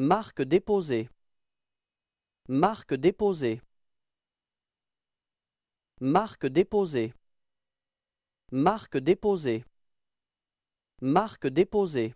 Marque déposée. Marque déposée. Marque déposée. Marque déposée. Marque déposée.